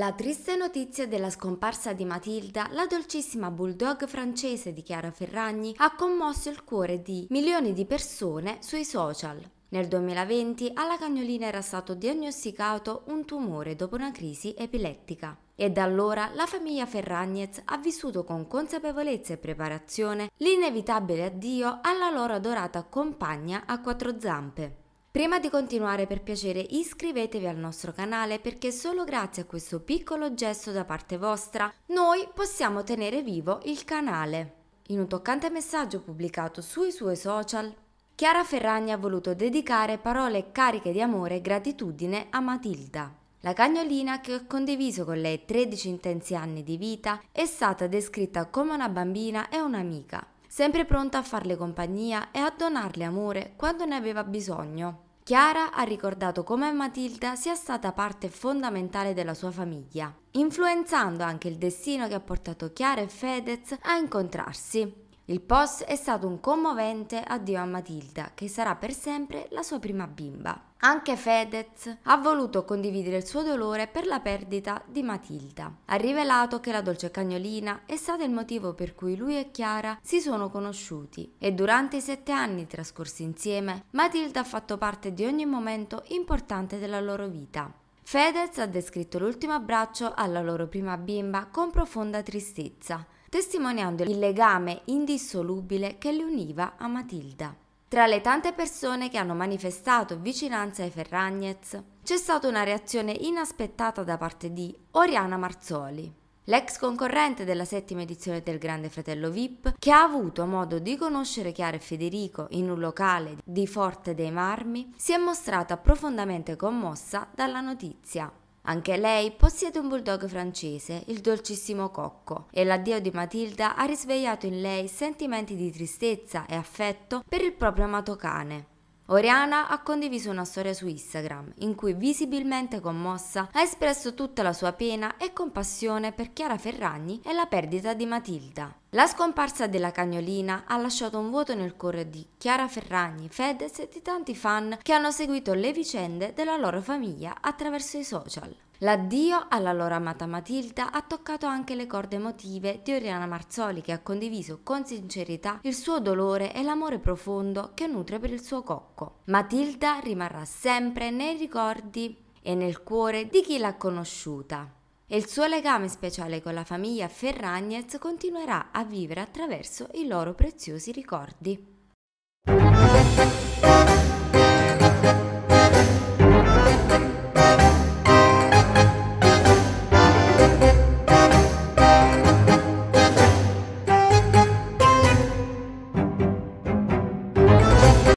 La triste notizia della scomparsa di Matilda, la dolcissima bulldog francese di Chiara Ferragni, ha commosso il cuore di milioni di persone sui social. Nel 2020 alla cagnolina era stato diagnosticato un tumore dopo una crisi epilettica e da allora la famiglia Ferragnez ha vissuto con consapevolezza e preparazione l'inevitabile addio alla loro adorata compagna a quattro zampe. Prima di continuare per piacere iscrivetevi al nostro canale perché solo grazie a questo piccolo gesto da parte vostra noi possiamo tenere vivo il canale. In un toccante messaggio pubblicato sui suoi social, Chiara Ferragni ha voluto dedicare parole cariche di amore e gratitudine a Matilda. La cagnolina che ho condiviso con lei 13 intensi anni di vita è stata descritta come una bambina e un'amica sempre pronta a farle compagnia e a donarle amore quando ne aveva bisogno. Chiara ha ricordato come Matilda sia stata parte fondamentale della sua famiglia, influenzando anche il destino che ha portato Chiara e Fedez a incontrarsi. Il post è stato un commovente addio a Matilda, che sarà per sempre la sua prima bimba. Anche Fedez ha voluto condividere il suo dolore per la perdita di Matilda. Ha rivelato che la dolce cagnolina è stata il motivo per cui lui e Chiara si sono conosciuti e durante i sette anni trascorsi insieme Matilda ha fatto parte di ogni momento importante della loro vita. Fedez ha descritto l'ultimo abbraccio alla loro prima bimba con profonda tristezza, testimoniando il legame indissolubile che li univa a Matilda. Tra le tante persone che hanno manifestato vicinanza ai Ferragnez, c'è stata una reazione inaspettata da parte di Oriana Marzoli l'ex concorrente della settima edizione del Grande Fratello VIP, che ha avuto modo di conoscere Chiara e Federico in un locale di Forte dei Marmi, si è mostrata profondamente commossa dalla notizia. Anche lei possiede un bulldog francese, il dolcissimo Cocco, e l'addio di Matilda ha risvegliato in lei sentimenti di tristezza e affetto per il proprio amato cane. Oriana ha condiviso una storia su Instagram in cui visibilmente commossa ha espresso tutta la sua pena e compassione per Chiara Ferragni e la perdita di Matilda. La scomparsa della cagnolina ha lasciato un vuoto nel cuore di Chiara Ferragni, Fedez e di tanti fan che hanno seguito le vicende della loro famiglia attraverso i social. L'addio alla loro amata Matilda ha toccato anche le corde emotive di Oriana Marzoli che ha condiviso con sincerità il suo dolore e l'amore profondo che nutre per il suo cocco. Matilda rimarrà sempre nei ricordi e nel cuore di chi l'ha conosciuta e il suo legame speciale con la famiglia Ferragnez continuerà a vivere attraverso i loro preziosi ricordi.